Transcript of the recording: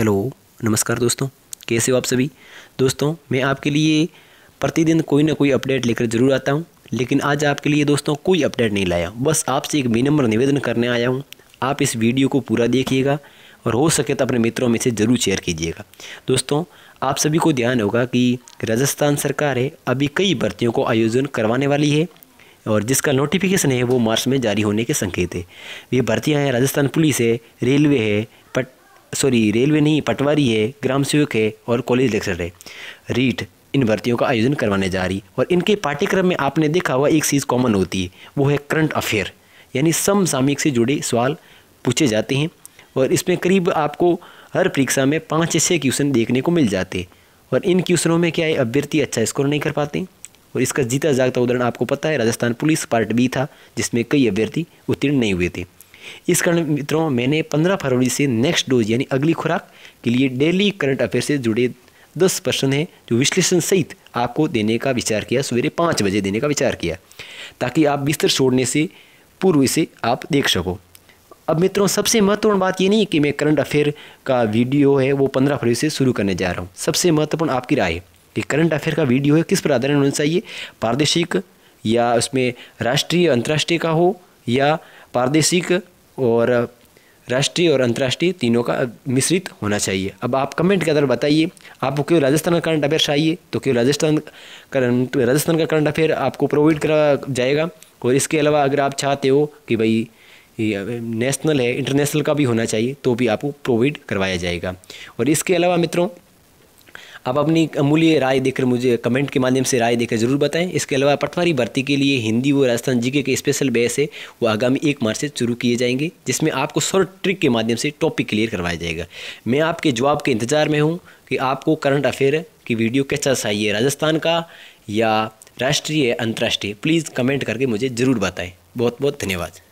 hello नमस्कार दोस्तों कैसे हो आप सभी दोस्तों मैं आपके लिए प्रतिदिन कोई ना कोई अपडेट लेकर ज़रूर आता हूँ लेकिन आज आपके लिए दोस्तों कोई अपडेट नहीं लाया बस आपसे एक विनम्र निवेदन करने आया हूँ आप इस वीडियो को पूरा देखिएगा और हो सके तो अपने मित्रों में से ज़रूर शेयर कीजिएगा दोस्तों आप सभी को ध्यान होगा कि राजस्थान सरकार है अभी कई भर्तियों को आयोजन करवाने वाली है और जिसका नोटिफिकेशन है वो मार्च में जारी होने के संकेत है ये भर्तियाँ हैं राजस्थान पुलिस है रेलवे है सॉरी रेलवे नहीं पटवारी है ग्राम सेवक है और कॉलेज लेक्चर है रीट इन भर्तियों का आयोजन करवाने जा रही और इनके पाठ्यक्रम में आपने देखा हुआ एक चीज़ कॉमन होती है वो है करंट अफेयर यानी समसामयिक से जुड़े सवाल पूछे जाते हैं और इसमें करीब आपको हर परीक्षा में पाँच से क्वेश्चन देखने को मिल जाते और इन क्वेश्चनों में क्या है अभ्यर्थी अच्छा स्कोर नहीं कर पाते और इसका जीता जागता उदाहरण आपको पता है राजस्थान पुलिस पार्ट बी था जिसमें कई अभ्यर्थी उत्तीर्ण नहीं हुए थे इस कारण मित्रों मैंने 15 फरवरी से नेक्स्ट डोज यानी अगली खुराक के लिए डेली करंट अफेयर से जुड़े दस प्रश्न हैं जो विश्लेषण सहित आपको देने का विचार किया सवेरे पाँच बजे देने का विचार किया ताकि आप बिस्तर छोड़ने से पूर्व से आप देख सको अब मित्रों सबसे महत्वपूर्ण बात ये नहीं कि मैं करंट अफेयर का वीडियो है वो पंद्रह फरवरी से शुरू करने जा रहा हूँ सबसे महत्वपूर्ण आपकी राय है कि करंट अफेयर का वीडियो है किस पर आधारित होना चाहिए पारदेशिक या उसमें राष्ट्रीय अंतर्राष्ट्रीय का हो या पारदेशिक और राष्ट्रीय और अंतर्राष्ट्रीय तीनों का मिश्रित होना चाहिए अब आप कमेंट के अंदर बताइए आपको क्यों राजस्थान का करंट अफेयर चाहिए तो क्यों राजस्थान करंट राजस्थान का करंट अफेयर आपको प्रोवाइड करा जाएगा और इसके अलावा अगर आप चाहते हो कि भाई नेशनल है इंटरनेशनल का भी होना चाहिए तो भी आपको प्रोवाइड करवाया जाएगा और इसके अलावा मित्रों आप अपनी अमूल्य राय देकर मुझे कमेंट के माध्यम से राय देकर ज़रूर बताएं इसके अलावा पटवारी भर्ती के लिए हिंदी व राजस्थान जीके के स्पेशल बेस है वो आगामी एक मार्च से शुरू किए जाएंगे जिसमें आपको सर ट्रिक के माध्यम से टॉपिक क्लियर करवाया जाएगा मैं आपके जवाब के इंतज़ार में हूँ कि आपको करंट अफेयर की वीडियो कैसा चाहिए राजस्थान का या राष्ट्रीय अंतर्राष्ट्रीय प्लीज़ कमेंट करके मुझे ज़रूर बताएं बहुत बहुत धन्यवाद